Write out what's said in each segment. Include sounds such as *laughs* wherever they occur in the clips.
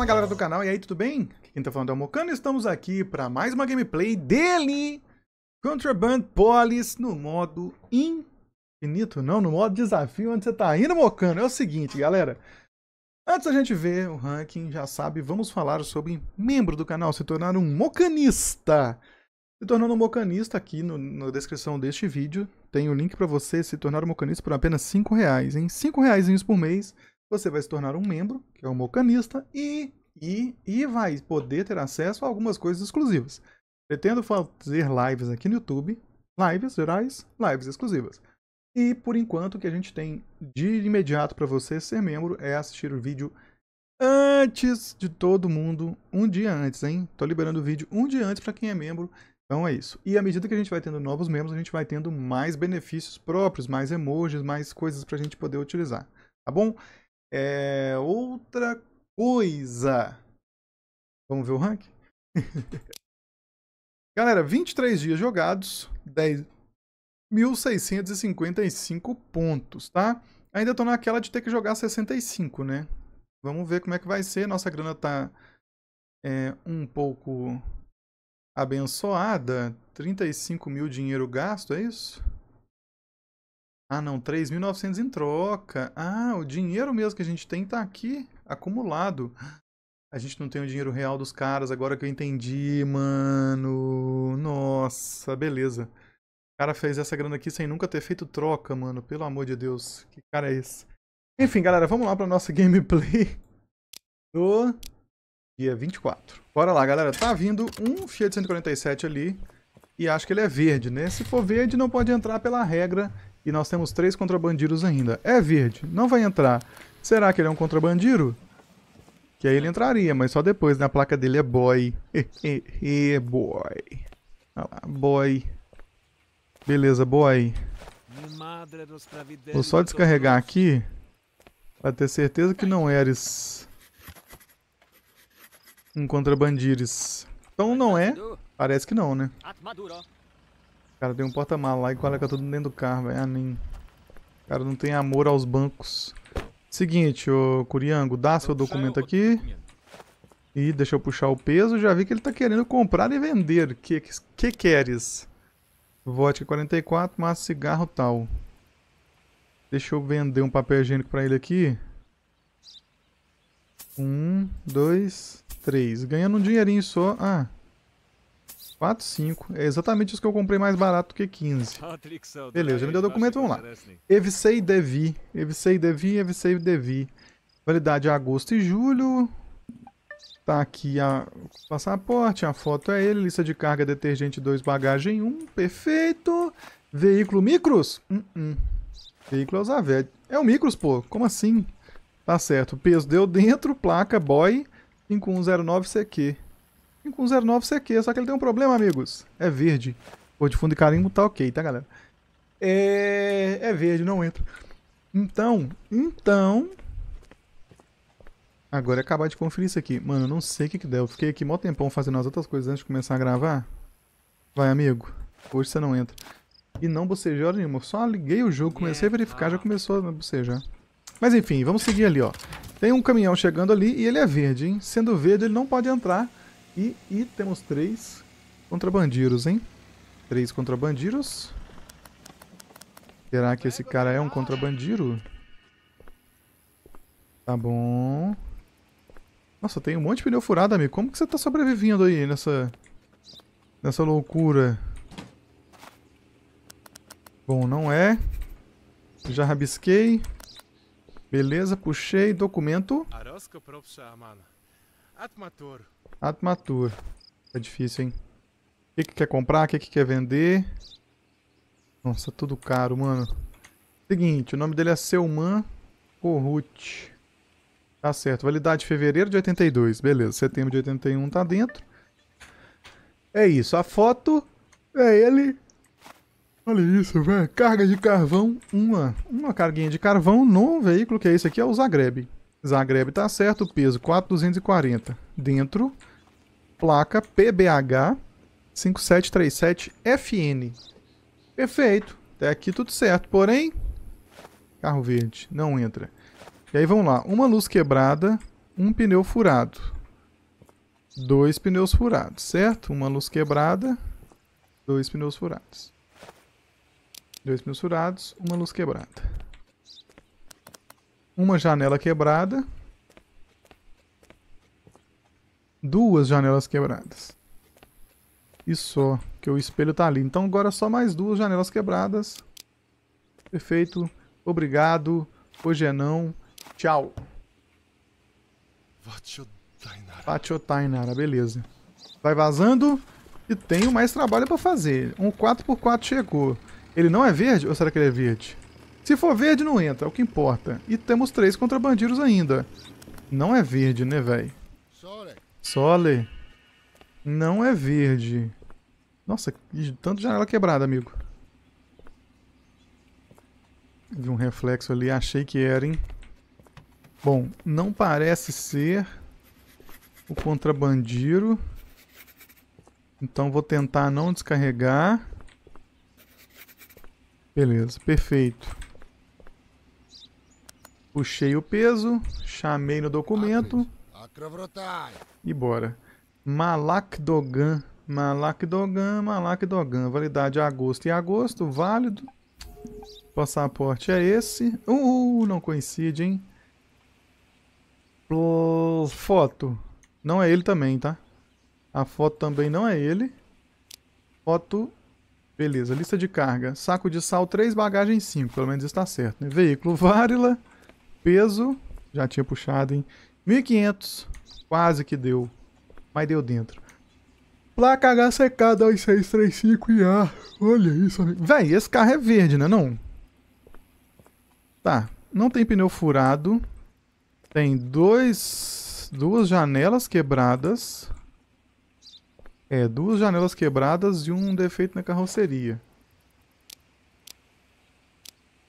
Fala galera do canal, e aí, tudo bem? Quem tá falando é o Mocano e estamos aqui para mais uma gameplay dele! Contraband Police no modo infinito, não, no modo desafio, onde você tá indo, Mocano? É o seguinte, galera, antes da gente ver o ranking, já sabe, vamos falar sobre membro do canal, se tornar um mocanista! Se tornando um mocanista aqui no, na descrição deste vídeo, tem o link para você se tornar um mocanista por apenas 5 reais, hein? 5 reais por mês você vai se tornar um membro, que é o Mocanista, e, e, e vai poder ter acesso a algumas coisas exclusivas. Pretendo fazer lives aqui no YouTube, lives gerais, lives exclusivas. E por enquanto o que a gente tem de imediato para você ser membro é assistir o vídeo antes de todo mundo, um dia antes, hein? Tô liberando o vídeo um dia antes para quem é membro. Então é isso. E à medida que a gente vai tendo novos membros, a gente vai tendo mais benefícios próprios, mais emojis, mais coisas para a gente poder utilizar, tá bom? É outra coisa. Vamos ver o rank? *laughs* Galera, 23 dias jogados, 10.655 pontos, tá? Ainda tô naquela de ter que jogar 65, né? Vamos ver como é que vai ser. Nossa grana tá é, um pouco abençoada. 35 mil dinheiro gasto, é isso? Ah, não, 3.900 em troca. Ah, o dinheiro mesmo que a gente tem tá aqui, acumulado. A gente não tem o dinheiro real dos caras, agora que eu entendi, mano. Nossa, beleza. O cara fez essa grana aqui sem nunca ter feito troca, mano. Pelo amor de Deus, que cara é esse? Enfim, galera, vamos lá pra nossa *laughs* gameplay do dia 24. Bora lá, galera. Tá vindo um Fiat 147 ali e acho que ele é verde, né? Se for verde, não pode entrar pela regra e nós temos três contrabandiros ainda. É verde, não vai entrar. Será que ele é um contrabandeiro? Que aí ele entraria, mas só depois, né? A placa dele é boy. E, *laughs* é, boy. Olha lá, boy. Beleza, boy. Vou só descarregar aqui. Pra ter certeza que não eres um contrabandires. Então não é? Parece que não, né? Cara, tem um porta-mala lá e coloca tudo dentro do carro, velho. Ah, nem... Cara, não tem amor aos bancos. Seguinte, ô Curiango, dá seu documento aqui. E deixa eu puxar o peso. Já vi que ele tá querendo comprar e vender. Que, que, que queres? Vodka 44, massa, cigarro tal. Deixa eu vender um papel higiênico pra ele aqui. Um, dois, três. Ganhando um dinheirinho só. Ah, 4, 5. É exatamente isso que eu comprei mais barato que 15. *laughs* Beleza, já me deu o documento, vamos lá. Assim. e Devi. e Devi, e Devi. Validade é agosto e julho. Tá aqui a passaporte, a foto é ele, lista de carga, detergente 2, bagagem 1, um, perfeito. Veículo micros? Uh -uh. Veículo Alzaved. É, é o micros, pô, como assim? Tá certo, peso deu dentro, placa, boy, 5109 CQ. Com você cq só que ele tem um problema, amigos. É verde. Cor de fundo e carimbo tá ok, tá, galera? É, é verde, não entra. Então, então... Agora é acabar de conferir isso aqui. Mano, eu não sei o que que deu. Eu fiquei aqui mó tempão fazendo as outras coisas antes de começar a gravar. Vai, amigo. Hoje você não entra. E não bocejou hora nenhuma. só liguei o jogo, comecei a verificar, já começou a bocejar. Mas enfim, vamos seguir ali, ó. Tem um caminhão chegando ali e ele é verde, hein? Sendo verde, ele não pode entrar e, e temos três contrabandiros, hein? Três contrabandiros. Será que esse cara é um contrabandiro? Tá bom. Nossa, tem um monte de pneu furado, amigo. Como que você tá sobrevivendo aí nessa... Nessa loucura? Bom, não é. Já rabisquei. Beleza, puxei. Documento. Arosco propsa amana. Atmator Atmatua. É tá difícil, hein? O que, que quer comprar? O que, que quer vender? Nossa, tudo caro, mano. Seguinte, o nome dele é Selman Corrut. Tá certo. Validade fevereiro de 82. Beleza. Setembro de 81 tá dentro. É isso. A foto é ele. Olha isso, velho. Carga de carvão. Uma, uma carguinha de carvão no veículo, que é esse aqui, é o Zagreb. Zagreb tá certo. Peso 4,240. Dentro placa PBH 5737FN. Perfeito. Até aqui tudo certo. Porém, carro verde não entra. E aí vamos lá. Uma luz quebrada, um pneu furado. Dois pneus furados, certo? Uma luz quebrada, dois pneus furados. Dois pneus furados, uma luz quebrada. Uma janela quebrada, duas janelas quebradas. E só, que o espelho tá ali. Então agora só mais duas janelas quebradas. Perfeito. Obrigado. Hoje é não. Tchau. Vachotainara. beleza. Vai vazando. E tenho mais trabalho para fazer. Um 4x4 chegou. Ele não é verde ou será que ele é verde? Se for verde, não entra, é o que importa. E temos três contrabandeiros ainda. Não é verde, né, velho? Sole não é verde. Nossa, tanto janela quebrada, amigo. Vi um reflexo ali, achei que era, hein? Bom, não parece ser o contrabandiro. Então vou tentar não descarregar. Beleza, perfeito. Puxei o peso, chamei no documento. Ah, e bora. Malakdogan. Malakdogan, Malakdogan. Validade agosto e agosto, válido. Passaporte é esse. Uh, não coincide, hein? Pl foto. Não é ele também, tá? A foto também não é ele. Foto. Beleza, lista de carga. Saco de sal 3, bagagem 5. Pelo menos está certo, né? Veículo Varila. Peso. Já tinha puxado, hein? 1500. Quase que deu. Mas deu dentro. Placa HCK 2635 a Olha isso, amigo. Véi, esse carro é verde, né? Não. Tá. Não tem pneu furado. Tem dois... Duas janelas quebradas. É, duas janelas quebradas e um defeito na carroceria.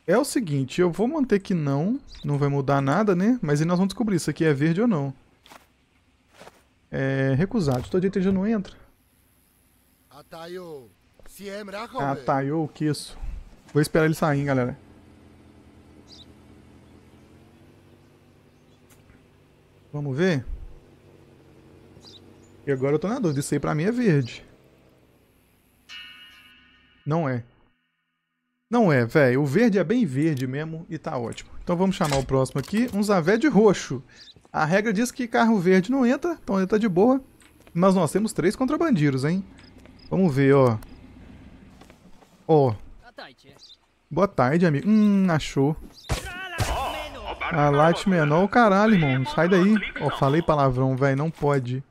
É o seguinte, eu vou manter que não, não vai mudar nada, né? Mas aí nós vamos descobrir se aqui é verde ou não. É recusado. Todo dia já não entra. Atayou, é, o que isso? Vou esperar ele sair, hein, galera. Vamos ver? E agora eu tô na dúvida. Isso aí pra mim é verde. Não é. Não é, velho. O verde é bem verde mesmo e tá ótimo. Então vamos chamar o próximo aqui. Um Zavé de roxo. A regra diz que carro verde não entra, então ele tá de boa. Mas nós temos três contrabandeiros, hein? Vamos ver, ó. Ó. Boa tarde, amigo. Hum, achou. A Light menor, caralho, irmão. Sai daí. Ó, falei palavrão, velho. Não pode.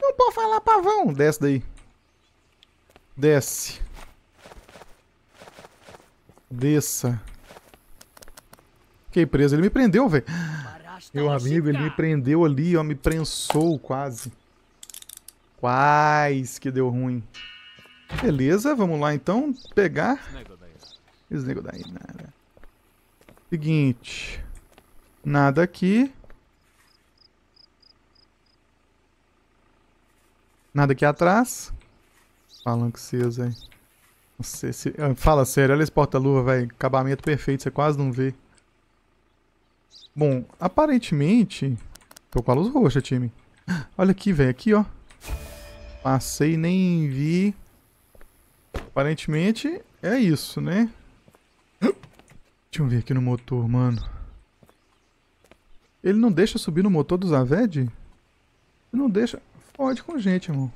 Não pode falar pavão. Desce daí. Desce. Desça. Fiquei preso. Ele me prendeu, velho. Meu amigo, ele me prendeu ali, ó. Me prensou quase. Quase. que deu ruim. Beleza, vamos lá então pegar. Esnego daí, nada. Seguinte. Nada aqui. Nada aqui atrás. Palanque aí. Você, se, ah, fala sério, olha esse porta-luva, velho. Acabamento perfeito, você quase não vê. Bom, aparentemente... Tô com a luz roxa, time. Olha aqui, velho. Aqui, ó. Passei, nem vi. Aparentemente, é isso, né? Deixa eu ver aqui no motor, mano. Ele não deixa subir no motor do Zaved? Ele não deixa... Fode com gente, irmão.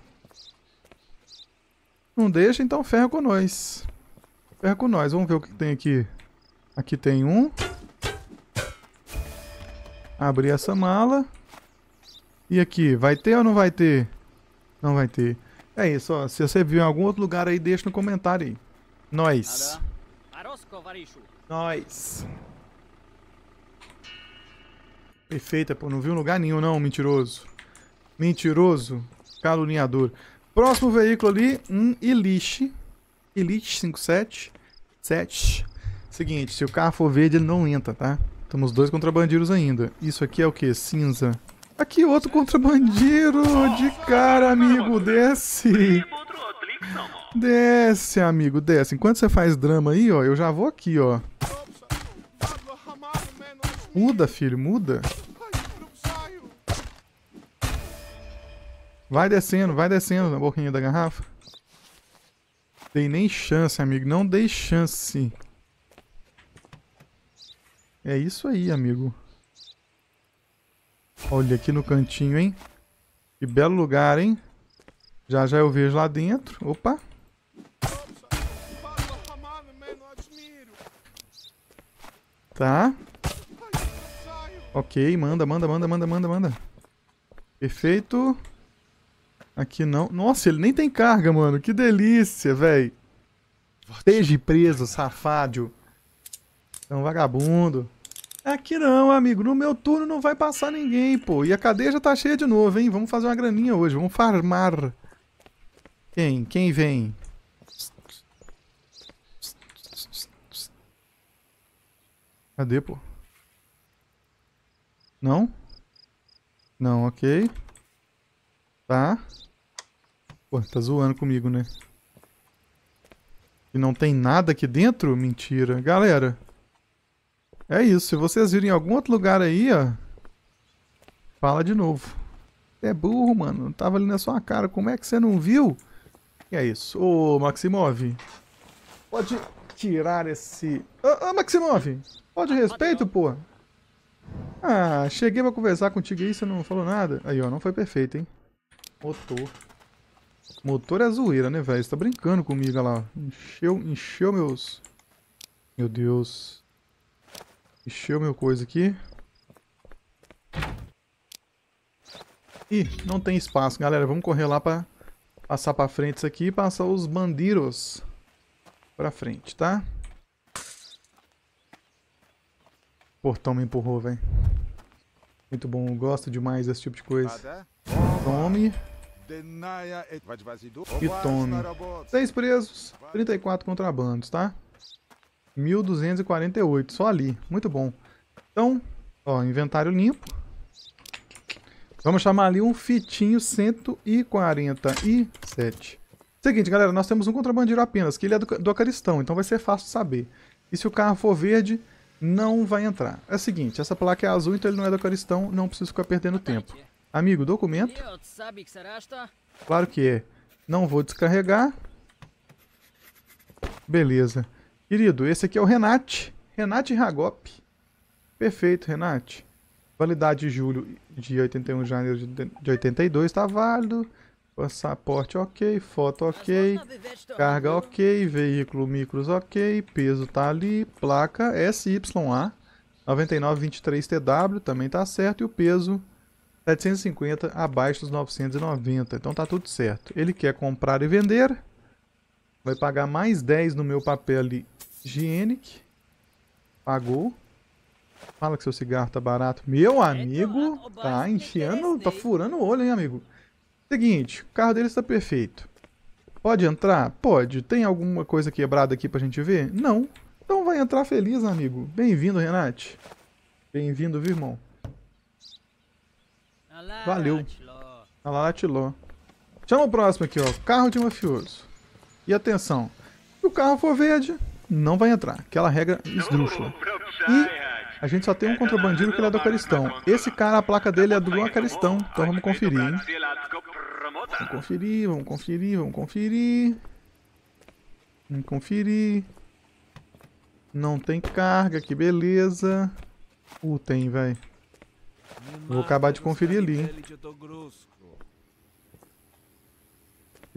Não deixa, então ferra com nós. Ferra com nós. Vamos ver o que tem aqui. Aqui tem um. Abrir essa mala. E aqui, vai ter ou não vai ter? Não vai ter. É isso, ó. Se você viu em algum outro lugar aí, deixa no comentário aí. Nós. Nós. Perfeita, pô. Não viu em lugar nenhum, não, mentiroso. Mentiroso. Caluniador. Próximo veículo ali, um Elite. Elite 57. Seguinte, se o carro for verde, ele não entra, tá? temos dois contrabandeiros ainda. Isso aqui é o que? Cinza. Aqui outro contrabandeiro! De cara, amigo, desce! Desce, amigo, desce. Enquanto você faz drama aí, ó, eu já vou aqui, ó. Muda, filho, muda. Vai descendo, vai descendo na boquinha da garrafa. Dei nem chance, amigo. Não dei chance. É isso aí, amigo. Olha aqui no cantinho, hein? Que belo lugar, hein? Já já eu vejo lá dentro. Opa! Tá. Ok, manda, manda, manda, manda, manda, manda. Perfeito. Aqui não. Nossa, ele nem tem carga, mano. Que delícia, velho. Esteja preso, safádio. É um vagabundo. Aqui não, amigo. No meu turno não vai passar ninguém, pô. E a cadeia já tá cheia de novo, hein? Vamos fazer uma graninha hoje. Vamos farmar. Quem? Quem vem? Cadê, pô? Não? Não, ok. Tá. Pô, tá zoando comigo, né? E não tem nada aqui dentro? Mentira. Galera, é isso. Se vocês virem em algum outro lugar aí, ó, fala de novo. É burro, mano. Eu tava ali na sua cara. Como é que você não viu? E é isso. Ô, Maximov, pode tirar esse... Ô, ô Maximov, pode respeito, pô. Ah, cheguei pra conversar contigo aí, você não falou nada. Aí, ó, não foi perfeito, hein? Motor. Motor é zoeira, né, velho? Você tá brincando comigo, olha lá. Encheu, encheu meus... Meu Deus. Encheu meu coisa aqui. Ih, não tem espaço, galera. Vamos correr lá pra passar pra frente isso aqui e passar os bandidos pra frente, tá? O portão me empurrou, velho. Muito bom, gosto demais desse tipo de coisa. Ah, Tome. É e tome. 6 presos, 34 contrabandos, tá? 1248, só ali. Muito bom. Então, ó, inventário limpo. Vamos chamar ali um fitinho 147. Seguinte, galera, nós temos um contrabandeiro apenas, que ele é do, do Acaristão, então vai ser fácil saber. E se o carro for verde, não vai entrar. É o seguinte, essa placa é azul, então ele não é do Acaristão, não preciso ficar perdendo tá tempo. Amigo, documento. Claro que é. Não vou descarregar. Beleza. Querido, esse aqui é o Renate. Renate Ragop. Perfeito, Renate. Validade de julho de 81 de janeiro de 82 está válido. Passaporte ok, foto ok, carga ok, veículo micros ok, peso tá ali, placa SYA 9923TW também tá certo e o peso 750 abaixo dos 990, então tá tudo certo. Ele quer comprar e vender, vai pagar mais 10 no meu papel higiênico, pagou. Fala que seu cigarro tá barato. Meu amigo, tá enchendo tá furando o olho, hein, amigo? Seguinte, o carro dele está perfeito. Pode entrar? Pode. Tem alguma coisa quebrada aqui pra gente ver? Não. Então vai entrar feliz, amigo. Bem-vindo, Renate. Bem-vindo, viu, irmão? Valeu. Alatiló. Chama o próximo aqui, ó. Carro de mafioso. E atenção. Se o carro for verde, não vai entrar. Aquela é regra esdrúxula. E a gente só tem um contrabandido que ele é do Acaristão. Esse cara, a placa dele é do Acaristão. Então vamos conferir, hein? Vamos conferir, vamos conferir, vamos conferir. Vamos conferir. Não tem carga, que beleza. Uh, tem, velho. Vou acabar de conferir ali, hein? Que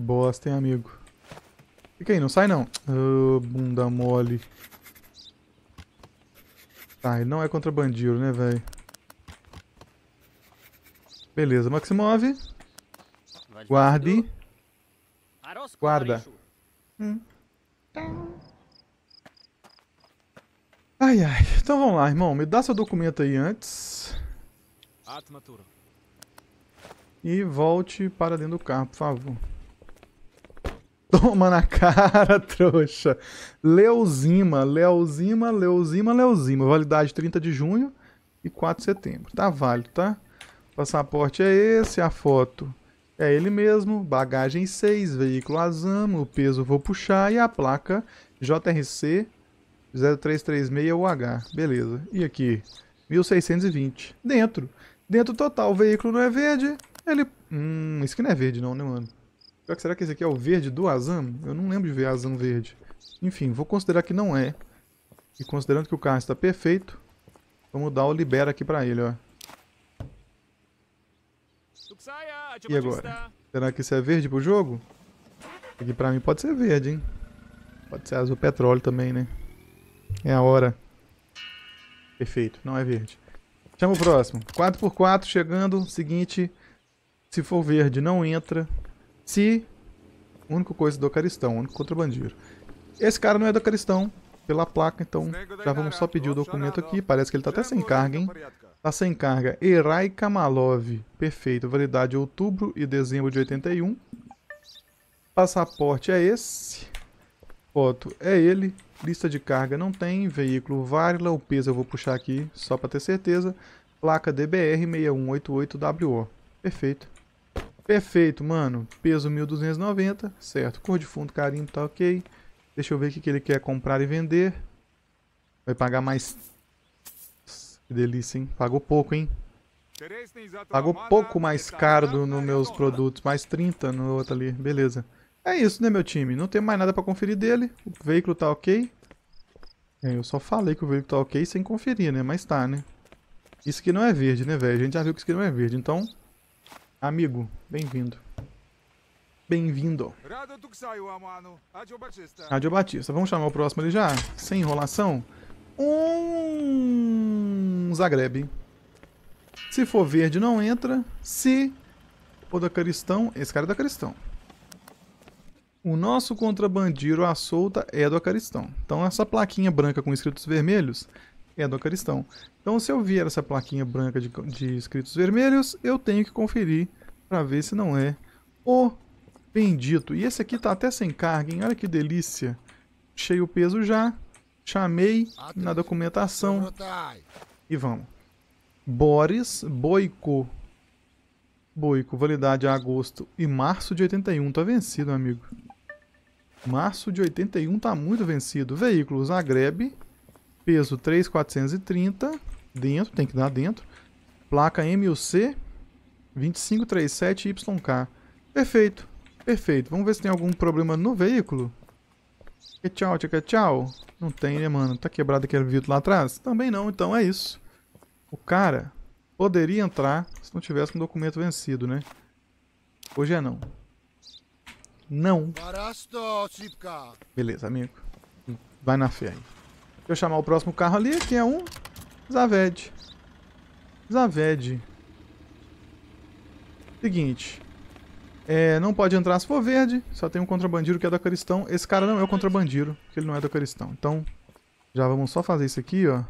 bosta, hein, amigo. Fica aí, não sai não. Oh, bunda mole. Tá, ele não é bandido, né, velho? Beleza, Maximov. Guarde. Guarda. Hum. Ai, ai. Então vamos lá, irmão. Me dá seu documento aí antes. E volte para dentro do carro, por favor. Toma na cara, *laughs* trouxa. Leuzima, Leuzima, Leuzima, Leuzima. Validade 30 de junho e 4 de setembro. Tá válido, tá? passaporte é esse, a foto é ele mesmo. Bagagem 6, veículo Azamo, o peso vou puxar e a placa JRC 0336UH. Beleza. E aqui? 1620. Dentro. Dentro total, o veículo não é verde, ele... Hum, isso aqui não é verde não, né, mano? Será que esse aqui é o verde do Azam? Eu não lembro de ver Azam verde. Enfim, vou considerar que não é. E considerando que o carro está perfeito, vamos dar o libera aqui para ele, ó. E agora? Será que isso é verde pro jogo? Aqui pra mim pode ser verde, hein? Pode ser azul petróleo também, né? É a hora. Perfeito, não é verde. Chama o próximo. 4x4 chegando. Seguinte. Se for verde, não entra. Se. Única coisa do Caristão, único contrabandeiro. Esse cara não é do Caristão pela placa, então já vamos só pedir o documento aqui. Parece que ele tá até sem carga, hein? Tá sem carga. Erai Kamalov. Perfeito. Validade outubro e dezembro de 81. Passaporte é esse. Foto é ele. Lista de carga não tem, veículo Varila, o peso eu vou puxar aqui só para ter certeza. Placa DBR6188WO. Perfeito. Perfeito, mano. Peso 1290, certo. Cor de fundo, carimbo, tá ok. Deixa eu ver o que ele quer comprar e vender. Vai pagar mais... Que delícia, hein? Pagou pouco, hein? Pagou pouco mais caro do, nos meus produtos. Mais 30 no outro ali. Beleza. É isso, né, meu time? Não tem mais nada para conferir dele. O veículo tá ok. É, eu só falei que o veículo tá ok sem conferir, né? Mas tá, né? Isso aqui não é verde, né, velho? A gente já viu que isso aqui não é verde, então... Amigo, bem-vindo. Bem-vindo. Rádio Batista. Rádio Batista. Vamos chamar o próximo ali já? Sem enrolação? Um... Zagreb. Se for verde, não entra. Se... O da Cristão... Esse cara é da Cristão. O nosso contrabandeiro à solta é do Acaristão. Então, essa plaquinha branca com escritos vermelhos é do Acaristão. Então, se eu vier essa plaquinha branca de, de escritos vermelhos, eu tenho que conferir para ver se não é o bendito. E esse aqui tá até sem carga, hein? Olha que delícia. Cheio o peso já. Chamei na documentação. E vamos. Boris Boico. Boico, validade agosto e março de 81. Tá vencido, amigo. Março de 81 tá muito vencido. Veículos Zagreb, peso 3,430, dentro, tem que dar dentro. Placa MUC 2537YK. Perfeito, perfeito. Vamos ver se tem algum problema no veículo. Que tchau, tchau, tchau. Não tem, né, mano? Tá quebrado aquele vidro lá atrás? Também não, então é isso. O cara poderia entrar se não tivesse um documento vencido, né? Hoje é não. Não. Beleza, amigo. Vai na fé aí. Deixa eu chamar o próximo carro ali, que é um Zaved. Zaved. Seguinte. É, não pode entrar se for verde. Só tem um contrabandiro que é da Caristão. Esse cara não é o contrabandiro, porque ele não é da Caristão. Então, já vamos só fazer isso aqui, ó.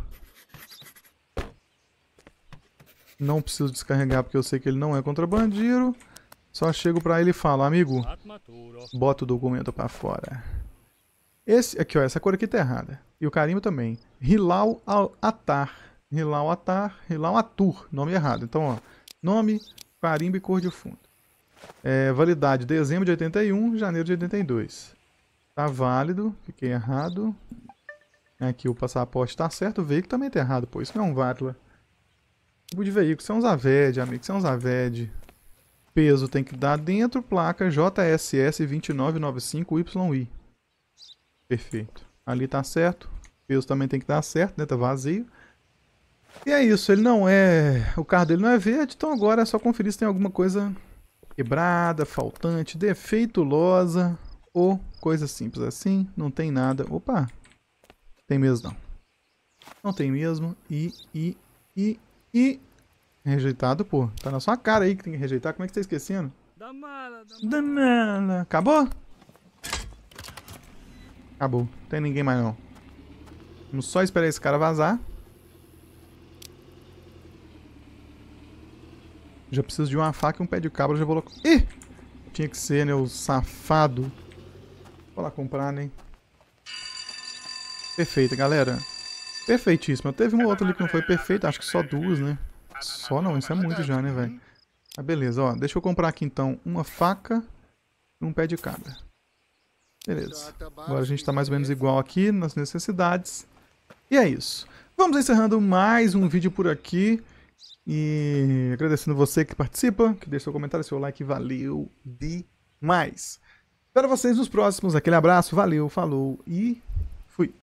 Não preciso descarregar porque eu sei que ele não é contrabandiro. Só chego para ele e falo, amigo, bota o documento para fora. Esse, aqui, ó, essa cor aqui tá errada. E o carimbo também. Hilal Atar. Hilal Atar, Hilal Atur. Nome errado. Então, ó, nome, carimbo e cor de fundo. É, validade, dezembro de 81, janeiro de 82. Tá válido, fiquei errado. Aqui o passaporte tá certo, o veículo também tá errado, pô. Isso não é um VATLA. Tipo de veículo, isso é um Zaved, amigo, isso é um Zaved peso tem que dar dentro placa JSS2995YI. Perfeito. Ali tá certo. O peso também tem que dar certo, né? Tá vazio. E é isso, ele não é. O carro dele não é verde, então agora é só conferir se tem alguma coisa quebrada, faltante, defeitulosa ou coisa simples assim. Não tem nada. Opa! Tem mesmo não. Não tem mesmo. E, e, e, e Rejeitado, pô. Tá na sua cara aí que tem que rejeitar. Como é que você tá esquecendo? Da mala, da mala. Acabou? Acabou. Não tem ninguém mais, não. Vamos só esperar esse cara vazar. Já preciso de uma faca e um pé de cabra. Já vou... Ih! Tinha que ser, né? O safado. Vou lá comprar, né? Perfeita, galera. Perfeitíssima. Teve uma outra ali que não foi perfeita. Acho que só duas, né? Só não, isso é muito já, né, velho? Ah, beleza, ó. Deixa eu comprar aqui então uma faca e um pé de cabra. Beleza. Agora a gente tá mais ou menos igual aqui nas necessidades. E é isso. Vamos encerrando mais um vídeo por aqui. E agradecendo você que participa, que deixa seu comentário, seu like, valeu demais. Espero vocês nos próximos. Aquele abraço, valeu, falou e fui.